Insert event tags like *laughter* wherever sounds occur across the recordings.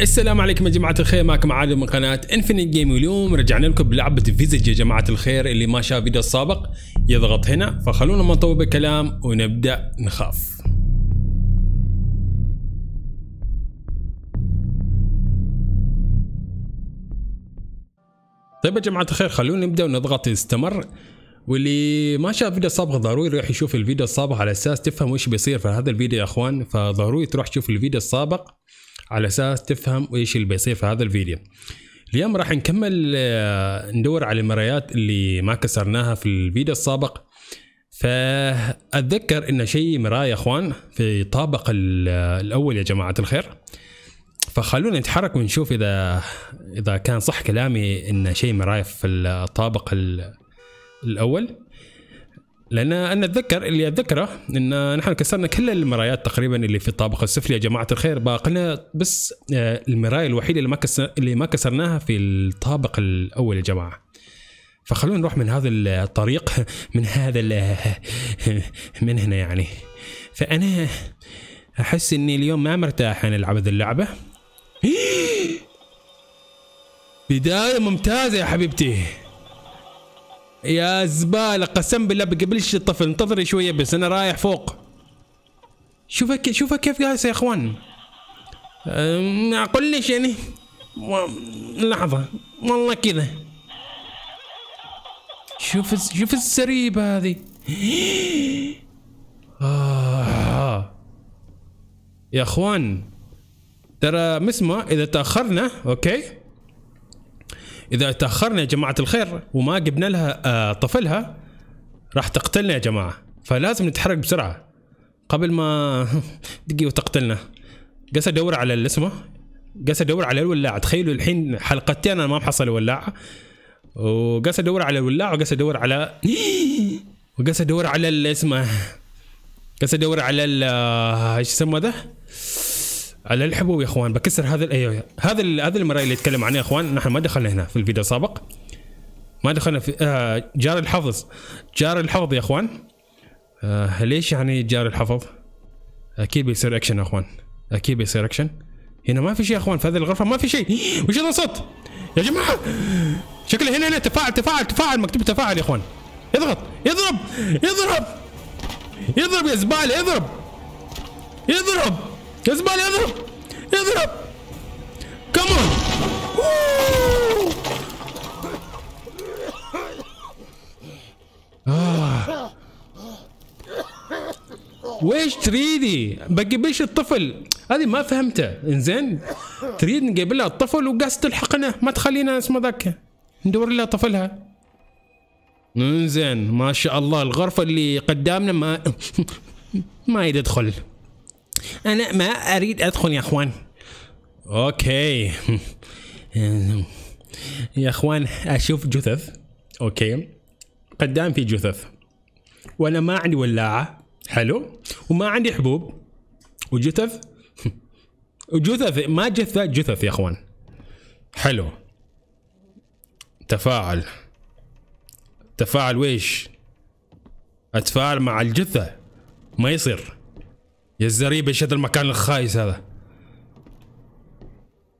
السلام عليكم يا جماعه الخير معكم عادل من قناه انفينيت جيم واليوم رجعنا لكم بلعبه فيزج يا جماعه الخير اللي ما شاف فيديو السابق يضغط هنا فخلونا ما نطول بالكلام ونبدا نخاف طيب يا جماعه الخير خلونا نبدا ونضغط استمر واللي ما شاف فيديو سابق ضروري يروح يشوف الفيديو السابق على اساس تفهم وش بيصير في هذا الفيديو يا اخوان فضروري تروح تشوف الفيديو السابق على اساس تفهم ايش اللي بيصير في هذا الفيديو اليوم راح نكمل آه، ندور على المرايات اللي ما كسرناها في الفيديو السابق فاتذكر ان شيء مرايه اخوان في طابق آه، الاول يا جماعه الخير فخلونا نتحرك ونشوف اذا اذا كان صح كلامي ان شيء مرايه في الطابق الاول لان انا اتذكر اللي اتذكره ان نحن كسرنا كل المرايات تقريبا اللي في الطابق السفلي يا جماعه الخير باقينا بس آه، المرايه الوحيده اللي ما كسر اللي ما كسرناها في الطابق الاول يا جماعه فخلونا نروح من هذا الطريق من هذا *laughs* من هنا يعني فانا احس اني اليوم ما مرتاح انا العب هذه اللعبه *gasps* بدايه ممتازه يا حبيبتي يا زباله قسم بالله بقبلش الطفل انتظري شويه بس انا رايح فوق شوفها كيف شوفها كيف جالسه يا اخوان اقول ليش يعني لحظه والله كذا شوف شوف السريبه هذه *gasps* آه. يا اخوان ترى مسمى اذا تاخرنا اوكي اذا تاخرنا يا جماعه الخير وما جبنا لها آه، طفلها راح تقتلنا يا جماعه فلازم نتحرك بسرعه قبل ما *laughs* تجي وتقتلنا جالس ادور على الاسمه جالس ادور على الولاعه تخيلوا الحين حلقتين انا ما محصل ولاعه وجالس ادور على الولاعه وجالس ادور على *gasps* وجالس ادور على الاسمه جالس ادور على آه، ايش يسمى ذا على الحبوب يا اخوان بكسر هذا الايوه هذا هذا المرايه اللي يتكلم عنها يا اخوان نحن ما دخلنا هنا في الفيديو السابق ما دخلنا في آه جار الحفظ جار الحفظ يا اخوان آه ليش يعني جار الحفظ؟ اكيد بيصير اكشن يا اخوان اكيد بيصير اكشن هنا ما في شيء يا اخوان في هذه الغرفه ما في شيء وش هذا الصوت؟ يا جماعه شكله هنا هنا تفاعل تفاعل تفاعل مكتوب تفاعل يا اخوان اضغط يضرب يضرب يضرب يا زباله يضرب يضرب يزبل اضرب اضرب كمان ويش تريدي؟ بجيبيش الطفل هذه ما فهمتها انزين تريد نجيب لها الطفل وقاس تلحقنا ما تخلينا اسمه ذاك ندور لها طفلها انزين ما شاء الله الغرفة اللي قدامنا ما *laughs* ما يدخل أنا ما أريد أدخل يا أخوان أوكي يا أخوان أشوف جثث أوكي قدام في جثث وأنا ما عندي ولاعة حلو وما عندي حبوب وجثث جثث ما جثة جثث يا أخوان حلو تفاعل تفاعل ويش اتفاعل مع الجثة ما يصير يا الزريبة هذا المكان الخايس هذا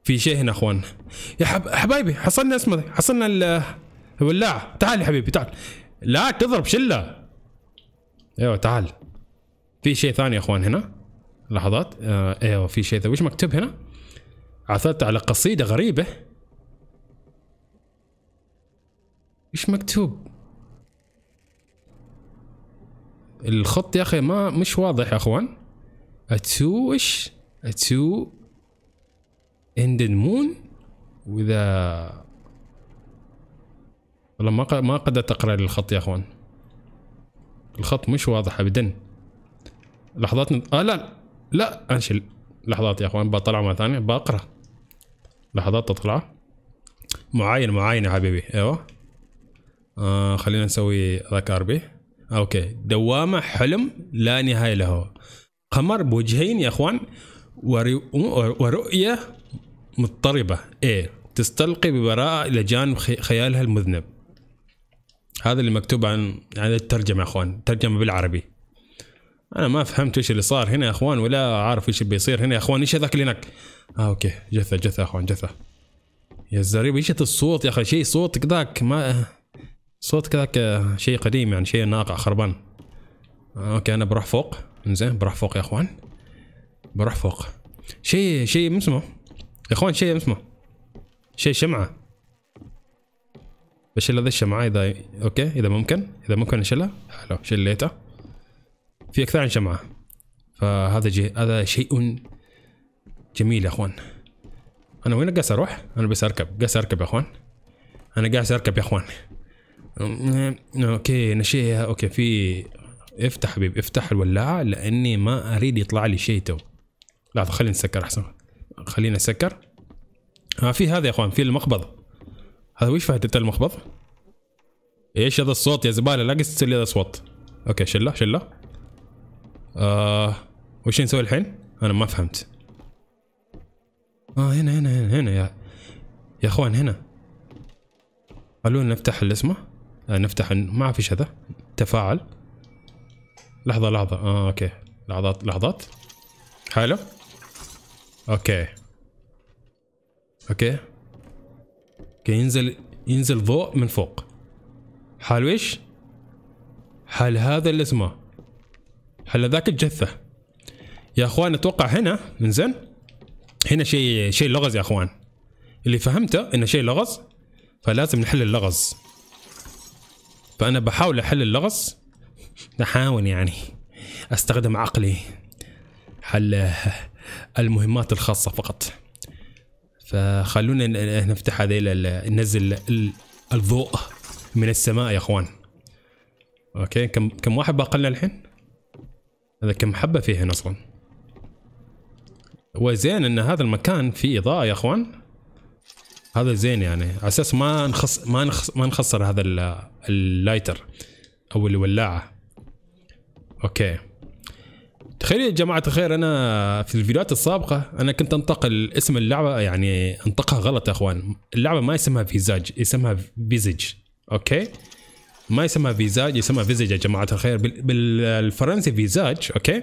في شيء هنا اخوان يا حب... حبايبي حصلنا اسمه حصلنا ال... الولاعة تعال يا حبيبي تعال لا تضرب شلة ايوه تعال في شيء ثاني يا اخوان هنا لحظات آه ايوه في شيء ثاني وش مكتوب هنا عثرت على قصيدة غريبة ايش مكتوب الخط يا اخي ما مش واضح يا اخوان اتسو وش اتسو اندن مون واذا والله ما ما قدرت اقرا الخط يا اخوان الخط مش واضح ابدا لحظات نت... اه لا لا انشل لحظات يا اخوان بطلع مره ثانيه بقرا لحظات تطلع معاين معاينه حبيبي ايوه آه خلينا نسوي ذاك اربي اوكي دوامه حلم لا نهايه له قمر بوجهين يا اخوان ورؤية مضطربة ايه تستلقي ببراءة إلى جانب خيالها المذنب هذا اللي مكتوب عن عن الترجمة يا اخوان ترجمة بالعربي انا ما فهمت ايش اللي صار هنا يا اخوان ولا عارف ايش بيصير هنا يا اخوان ايش هذاك اللي هناك اه اوكي جثة جثة يا اخوان جثة يا الزريب ايش الصوت يا اخي شيء صوت كذاك ما صوت كذاك شيء قديم يعني شيء ناقع خربان آه، اوكي انا بروح فوق زين بروح فوق يا اخوان بروح فوق شيء شيء اسمه يا اخوان شيء اسمه شيء شمعه بشيل هذه الشمعه اذا اوكي اذا ممكن اذا ممكن أشيلها حلو شليته في اكثر من شمعه فهذا جي... هذا شيء جميل يا اخوان انا وين قاس اروح؟ انا بس اركب قاس اركب يا اخوان انا قاعد اركب يا اخوان اوكي نشيها اوكي في افتح حبيبي افتح الولاعه لاني ما اريد يطلع لي شيء تو لحظه خلينا نسكر احسن خلينا نسكر ها في هذا يا اخوان في المخبض هذا وش فائدة المخبض؟ ايش هذا الصوت يا زباله لا تسوي لي هذا الصوت اوكي شله شله آه وش نسوي الحين؟ انا ما فهمت اه هنا هنا هنا, هنا يا يا اخوان هنا خلونا نفتح اللي اسمه آه نفتح ما فيش هذا تفاعل لحظة لحظة اه اوكي لحظات لحظات حلو اوكي اوكي اوكي ينزل ينزل ضوء من فوق حال ويش؟ حال هذا اللي اسمه حال ذاك الجثة يا اخوان اتوقع هنا من زين هنا شيء شيء لغز يا اخوان اللي فهمته انه شيء لغز فلازم نحل اللغز فانا بحاول احل اللغز احاول يعني استخدم عقلي حل المهمات الخاصة فقط فخلونا نفتح هذيل ننزل الضوء من السماء يا اخوان اوكي كم كم واحد باقلنا الحين؟ هذا كم حبة هنا اصلا وزين ان هذا المكان فيه اضاءة يا اخوان هذا زين يعني على اساس ما نخص ما نخص ما نخسر هذا اللايتر او الولاعة اوكي تخيل يا جماعه الخير انا في الفيديوهات السابقه انا كنت انتقل اسم اللعبه يعني انطقها غلط يا اخوان اللعبه ما اسمها فيزاج اسمها فيزج اوكي ما اسمها فيزاج اسمها فيزج يا جماعه الخير بالفرنسي فيزاج اوكي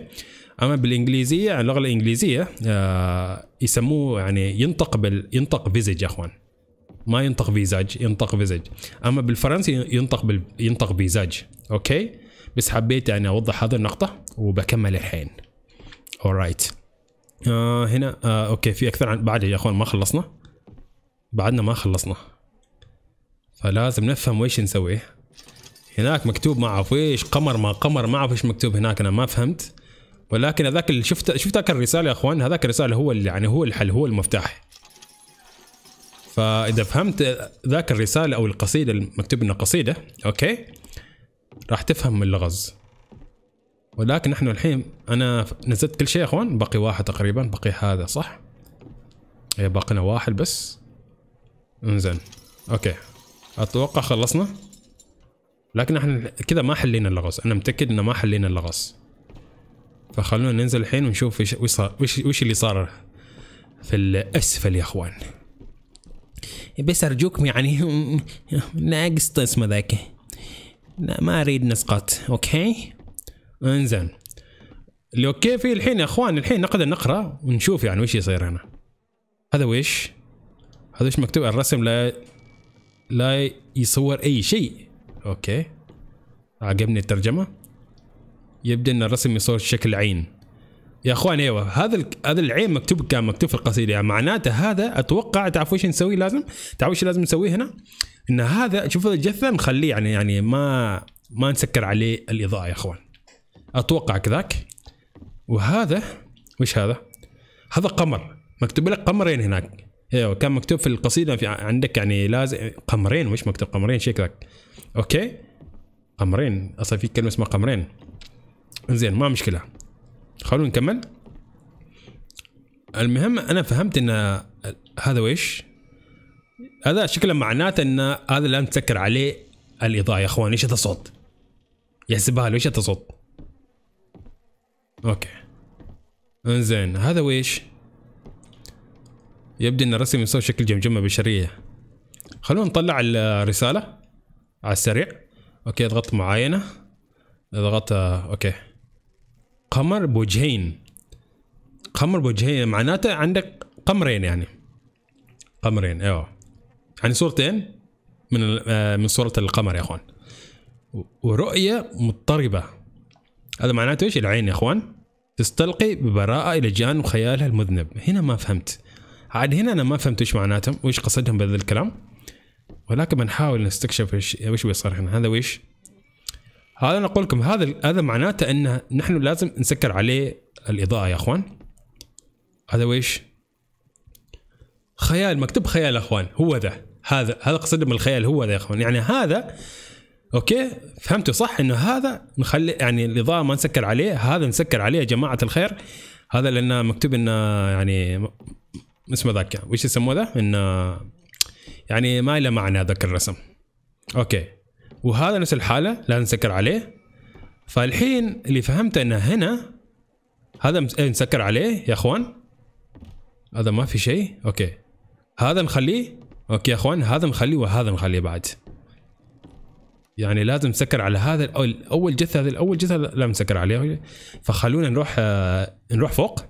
اما بالانجليزيه اللغه الانجليزيه آه، يسموه يعني ينطق بال ينطق فيزج يا اخوان ما ينطق فيزاج ينطق فيزج اما بالفرنسي ينطق بال ينطق فيزاج اوكي بس حبيت يعني اوضح هذه النقطه وبكمل الحين alright آه هنا آه اوكي في اكثر عن بعد يا اخوان ما خلصنا بعدنا ما خلصنا فلازم نفهم ويش نسوي هناك مكتوب ما اعرف ايش قمر ما قمر ما اعرف ايش مكتوب هناك انا ما فهمت ولكن هذاك اللي شفت شفت هذاك الرساله يا اخوان هذاك الرساله هو اللي يعني هو الحل هو المفتاح فاذا فهمت ذاك الرساله او القصيده المكتوب انها قصيده اوكي راح تفهم اللغز ولكن نحن الحين انا نزلت كل شيء يا اخوان بقي واحد تقريبا بقي هذا صح هي إيه، باقينا واحد بس انزين اوكي اتوقع خلصنا لكن احنا كذا ما حلينا اللغز انا متاكد انه ما حلينا اللغز فخلونا ننزل الحين ونشوف وش وش, وش اللي صار في الاسفل يا اخوان بس ارجوكم يعني *laughs* ناقص اسمه ذاك لا ما اريد نسقط اوكي انزين اللي اوكي الحين يا اخوان الحين نقدر نقرا ونشوف يعني وش يصير هنا هذا وش هذا وش مكتوب الرسم لا لا يصور اي شيء اوكي عجبني الترجمه يبدو ان الرسم يصور شكل عين يا اخوان ايوه هذا هذا العين مكتوب كان مكتوب في القصيده يعني معناته هذا اتوقع تعرف وش نسوي لازم؟ تعرف وش لازم نسوي هنا؟ ان هذا شوف الجثه نخليه يعني يعني ما ما نسكر عليه الاضاءه يا اخوان اتوقع كذاك وهذا وش هذا؟ هذا قمر مكتوب لك قمرين هناك ايوه كان مكتوب في القصيده في عندك يعني لازم قمرين وش مكتوب قمرين شيء كذاك اوكي قمرين اصلا في كلمه اسمها قمرين زين ما مشكله خلونا نكمل المهم انا فهمت ان هذا وش هذا شكله معناته ان هذا اللي تسكر عليه الاضاءه يا اخوان ايش هذا الصوت؟ يحسبها له ايش هذا الصوت؟ اوكي انزين هذا ويش؟ يبدو ان الرسم يسوي شكل جمجمه بشريه خلونا نطلع الرساله على السريع اوكي اضغط معاينه اضغط اوكي قمر بوجهين قمر بوجهين معناته عندك قمرين يعني قمرين ايوه يعني صورتين من آه، من صوره القمر يا اخوان ورؤيه مضطربه هذا معناته ايش العين يا اخوان تستلقي ببراءه الى جانب خيالها المذنب هنا ما فهمت عاد هنا انا ما فهمت ايش معناتهم وايش قصدهم بهذا الكلام ولكن بنحاول نستكشف ايش ايش بيصير هنا هذا ويش هذا نقول لكم هذا هذا معناته ان نحن لازم نسكر عليه الاضاءه يا اخوان هذا ويش خيال مكتوب خيال يا اخوان هو ذا هذا هذا قصد من الخيال هو ذا يا اخوان يعني هذا اوكي فهمتوا صح انه هذا نخلي يعني الاضاءه ما نسكر عليه هذا نسكر عليه يا جماعه الخير هذا لانه مكتوب انه يعني اسمه ذاك وش يسموه ذا انه يعني ما له معنى ذاك الرسم اوكي وهذا نفس الحاله لا نسكر عليه فالحين اللي فهمته انه هنا هذا إيه، نسكر عليه يا اخوان هذا ما في شيء اوكي هذا نخليه اوكي يا اخوان هذا نخليه وهذا نخليه بعد يعني لازم نسكر على هذا الاول اول جثه هذا الاول جثه لا نسكر عليها فخلونا نروح آه، نروح فوق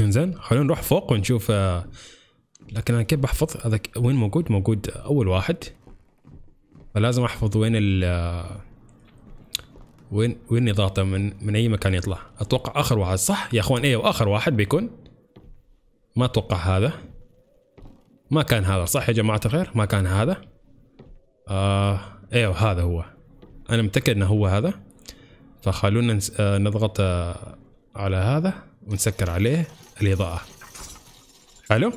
انزين خلونا نروح فوق ونشوف آه، لكن انا كيف بحفظ هذا وين موجود موجود اول واحد فلازم احفظ وين ال آه، وين وين ضاغطه من من اي مكان يطلع اتوقع اخر واحد صح يا اخوان ايوه اخر واحد بيكون ما اتوقع هذا ما كان هذا صح يا جماعة الخير ما كان هذا آه ايوه هذا هو انا متأكد انه هو هذا فخلونا نس... آه، نضغط آه، على هذا ونسكر عليه الاضاءة حلو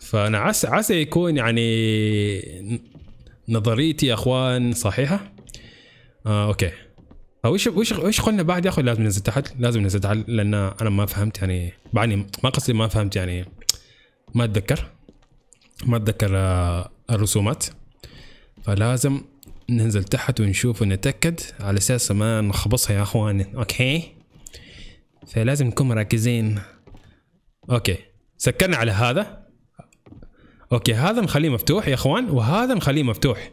فانا عسى عسى يكون يعني نظريتي يا اخوان صحيحة آه اوكي آه، وش وش وش قلنا بعد يا اخوي لازم ننزل تحت لازم ننزل تحت لان انا ما فهمت يعني بعدني ما قصدي ما فهمت يعني ما اتذكر ما اتذكر آه، الرسومات فلازم ننزل تحت ونشوف ونتاكد على اساس ما نخبصها يا اخواني اوكي فلازم نكون مركزين اوكي سكرنا على هذا اوكي هذا نخليه مفتوح يا اخوان وهذا نخليه مفتوح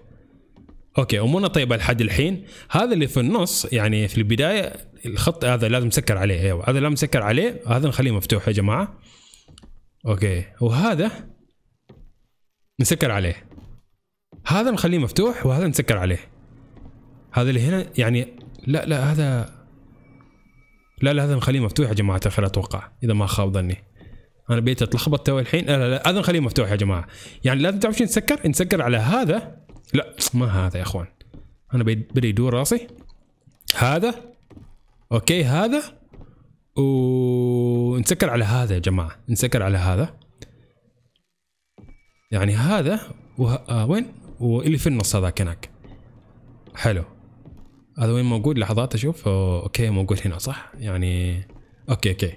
اوكي امورنا طيبه لحد الحين هذا اللي في النص يعني في البدايه الخط هذا لازم نسكر عليه ايوه هذا لازم نسكر عليه هذا نخليه مفتوح يا جماعه اوكي وهذا نسكر عليه هذا نخليه مفتوح وهذا نسكر عليه هذا اللي هنا يعني لا لا هذا لا لا هذا نخليه مفتوح يا جماعه الخير اتوقع اذا ما خاب ظني انا بيت اتلخبط تو الحين لا لا هذا نخليه مفتوح يا جماعه يعني لازم تعرف شو نسكر نسكر على هذا لا ما هذا يا اخوان انا بدي يدور راسي هذا اوكي هذا ونسكر على هذا يا جماعه نسكر على هذا يعني هذا وه... آه وين واللي في النص هذاك هناك حلو هذا وين موجود لحظات اشوف اوكي موجود هنا صح يعني اوكي اوكي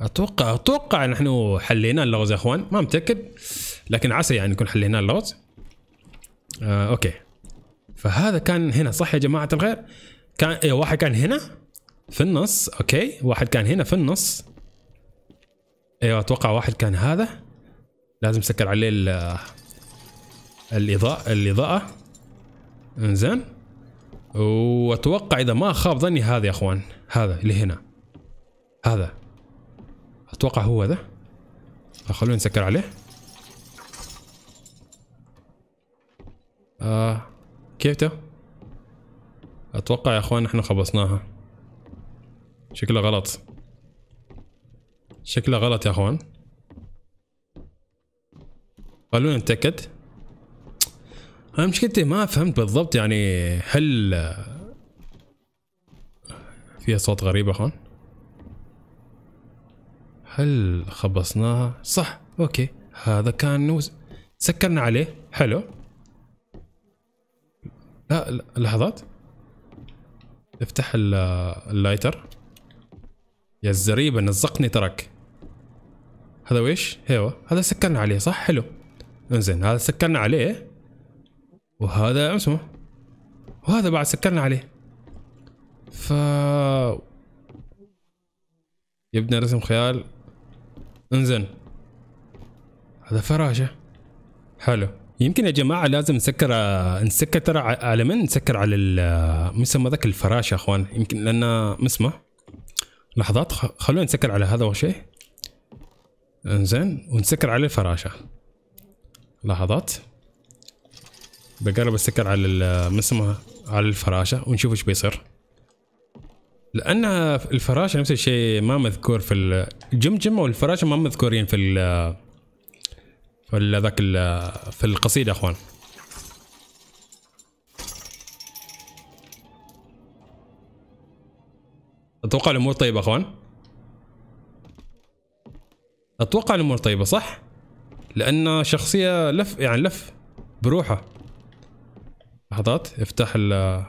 اتوقع اتوقع نحن حلينا اللغز يا اخوان ما متاكد لكن عسى يعني نكون حلينا اللغز آه اوكي فهذا كان هنا صح يا جماعه الخير كان إيه، واحد كان هنا في النص اوكي واحد كان هنا في النص ايوه اتوقع واحد كان هذا لازم سكر عليه الاضاءه الاضاءه انزين واتوقع اذا ما خاب ظني هذا يا اخوان هذا اللي هنا هذا اتوقع هو ذا خلونا نسكر عليه آه كيف ده؟ اتوقع يا اخوان احنا خبصناها شكله غلط شكله غلط يا اخوان خلونا نتاكد انا مشكلتي ما فهمت بالضبط يعني هل فيها صوت غريب اخوان هل خبصناها صح اوكي هذا كان نوز سكرنا عليه حلو لا لحظات افتح اللايتر يا الزريبة نزقني ترك هذا ويش؟ هيوا أيوة، هذا سكرنا عليه صح؟ حلو انزين هذا سكرنا عليه وهذا اسمه وهذا بعد سكرنا عليه ف يبنى رسم خيال انزين هذا فراشة حلو يمكن يا جماعة لازم نسكر نسكر ترى على من نسكر على ال آه، مسمى ذاك الفراشة اخوان يمكن لأنه آه، مسمى لحظات خلونا نسكر على هذا اول شيء انزين ونسكر على الفراشه لحظات بقرب اسكر على ال اسمها على الفراشه ونشوف ايش بيصير لان الفراشه نفس الشيء ما مذكور في الجمجمه والفراشه ما مذكورين في ال في ذاك في القصيده اخوان اتوقع الامور طيبه اخوان اتوقع الامور طيبه صح لان شخصيه لف يعني لف بروحه لحظات افتح ال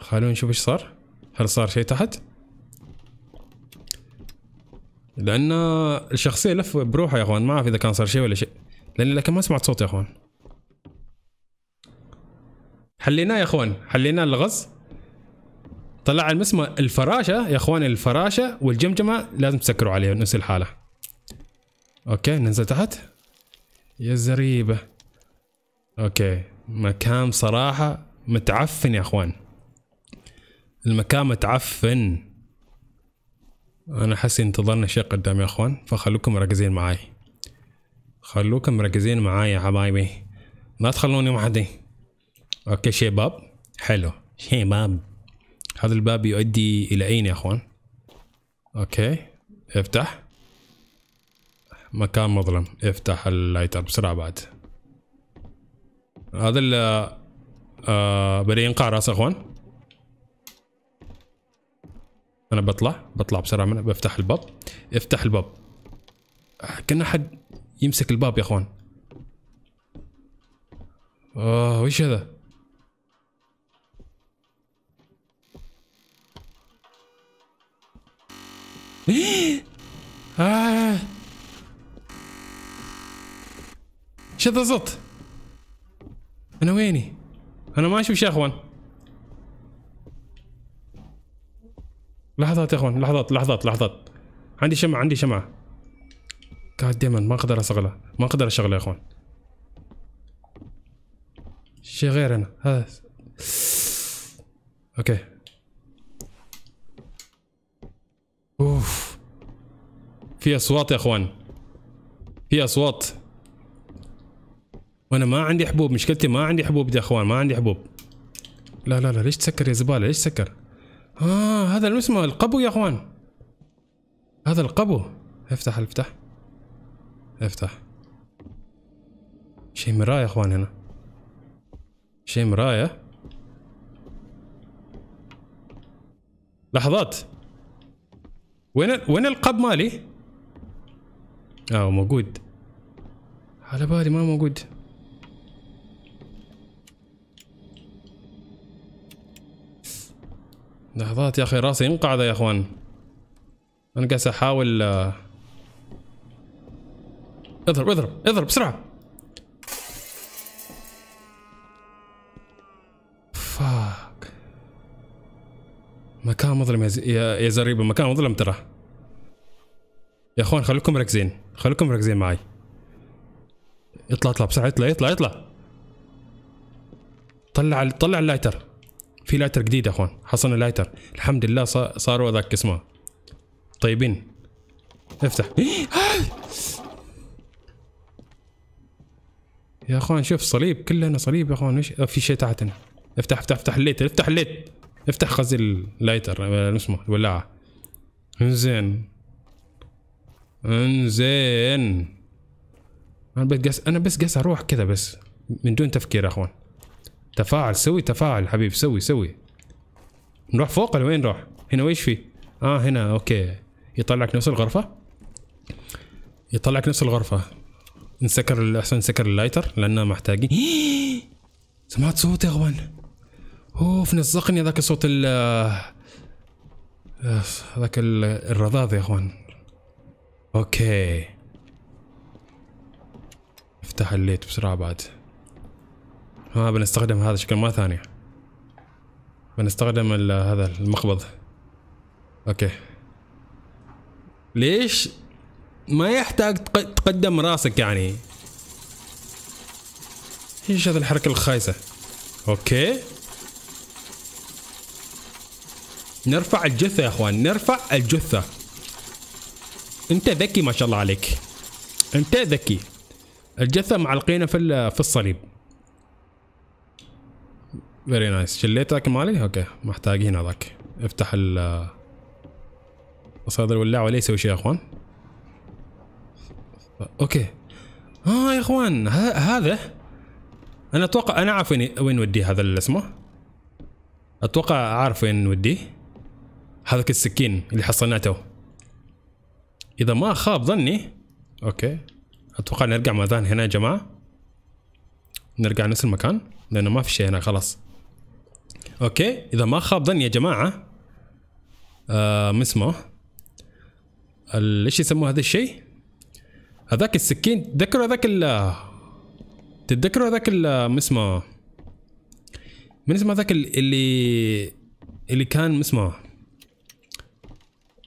خلونا نشوف ايش صار هل صار شيء تحت لان الشخصيه لف بروحها يا اخوان ما اعرف اذا كان صار شيء ولا شيء لاني لكن ما سمعت صوت يا اخوان حليناه يا اخوان حليناه اللغز طلع المسمى الفراشه يا اخوان الفراشه والجمجمه لازم تسكروا عليها نفس الحاله اوكي ننزل تحت يا زريبه اوكي مكان صراحه متعفن يا اخوان المكان متعفن انا حسي انتظرنا شيء قدام يا اخوان فخلوكم مركزين معاي خلوكم مركزين معاي يا حبايبي ما تخلوني وحدي اوكي شباب حلو شباب هذا الباب يؤدي إلى أين يا أخوان؟ أوكي افتح مكان مظلم افتح اللايتر بسرعة بعد هذا ال آه بدأ ينقع راسه أخوان أنا بطلع بطلع بسرعة منه بفتح الباب افتح الباب كان أحد يمسك الباب يا أخوان آه وش هذا؟ *gasps* آه. شو ذا انا ويني؟ انا ما اشوف شيء اخوان لحظات يا اخوان لحظات لحظات لحظات عندي شمعة عندي شمعة قاعد دائما ما اقدر اشغلها ما اقدر اشغلها يا اخوان شيء غير انا هذا اوكي في اصوات يا اخوان في اصوات وانا ما عندي حبوب مشكلتي ما عندي حبوب يا اخوان ما عندي حبوب لا لا لا ليش تسكر يا زباله ليش تسكر اه هذا اللي اسمه القبو يا اخوان هذا القبو افتح افتح افتح شيء مراية يا اخوان هنا شيء مراية لحظات وين وين القب مالي؟ اه موجود على بالي ما موجود لحظات يا اخي راسي ينقعد يا اخوان انا قاعد احاول آه، اضرب اضرب اضرب بسرعه فاك مكان مظلم يا زريبه مكان مظلم ترى يا اخوان خليكم مركزين خليكم مركزين معي اطلع اطلع بسرعه اطلع اطلع اطلع طلع طلع اللايتر في لايتر جديد يا اخوان حصلنا لايتر الحمد لله صاروا هذاك اسمه طيبين افتح *gasps* يا اخوان شوف صليب كلنا صليب يا اخوان ايش في شيء تحتنا افتح افتح افتح الليت افتح الليت افتح قصدي اللايتر آه، اسمه الولاعه زين انزين انا بس قاس انا بس قاس اروح كذا بس من دون تفكير يا اخوان تفاعل سوي تفاعل حبيب سوي سوي نروح فوق ولا وين نروح؟ هنا ويش في؟ اه هنا اوكي يطلعك نفس الغرفة يطلعك نفس الغرفة نسكر احسن نسكر اللايتر لاننا محتاجين *gasps* سمعت صوت يا اخوان اوف نزقني ذاك الصوت ال آه، آه، ذاك الرذاذ يا اخوان اوكي افتح الليت بسرعة بعد ها بنستخدم هذا شكل ما ثانية بنستخدم هذا المقبض اوكي ليش ما يحتاج تقدم راسك يعني ايش هذا الحركة الخايسة اوكي نرفع الجثة يا اخوان نرفع الجثة انت ذكي ما شاء الله عليك انت ذكي الجثة معلقينه في في الصليب فيري نايس شليتك مالي اوكي محتاجين هذاك افتح ال قصاد الولاع ولا يسوي شيء يا اخوان اوكي اه يا اخوان هذا انا اتوقع انا عارف وين وين ودي هذا اللي اسمه اتوقع عارف وين ودي هذاك السكين اللي حصلناه تو اذا ما خاب ظني اوكي اتوقع نرجع مكان هنا يا جماعه نرجع نفس المكان لانه ما في شيء هنا خلاص اوكي اذا ما خاب ظني يا جماعه آه ما اسمه ايش يسموه هذا الشيء هذاك السكين تذكروا هذاك ال تتذكروا هذاك ما اسمه من اسمه هذاك اللي اللي كان ما اسمه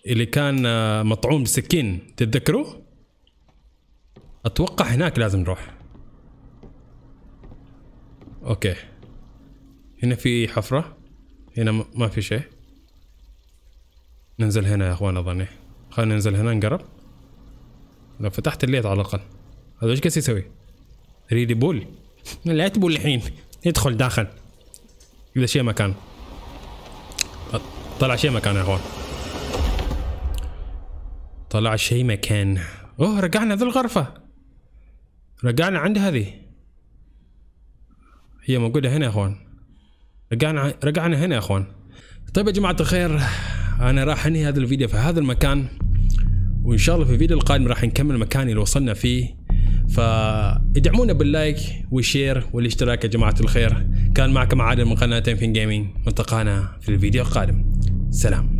اللي كان آه، مطعون بسكين تتذكروا اتوقع هناك لازم نروح اوكي هنا في حفرة هنا ما في شيء ننزل هنا يا اخوان اظني خلينا ننزل هنا نقرب لو فتحت الليت على الاقل هذا ايش قاعد يسوي؟ ريدي بول *laughs* لا تبول الحين يدخل داخل اذا شيء مكان طلع شيء مكان يا اخوان طلع شيء مكان اوه رجعنا ذي الغرفة رجعنا عند هذه هي موجودة هنا يا اخوان رجعنا رجعنا هنا يا اخوان طيب يا جماعة الخير انا راح انهي هذا الفيديو في هذا المكان وان شاء الله في الفيديو القادم راح نكمل المكان اللي وصلنا فيه فادعمونا باللايك والشير والاشتراك يا جماعة الخير كان معكم عادل من قناة تنفين جيمنج وانتقانا في الفيديو القادم سلام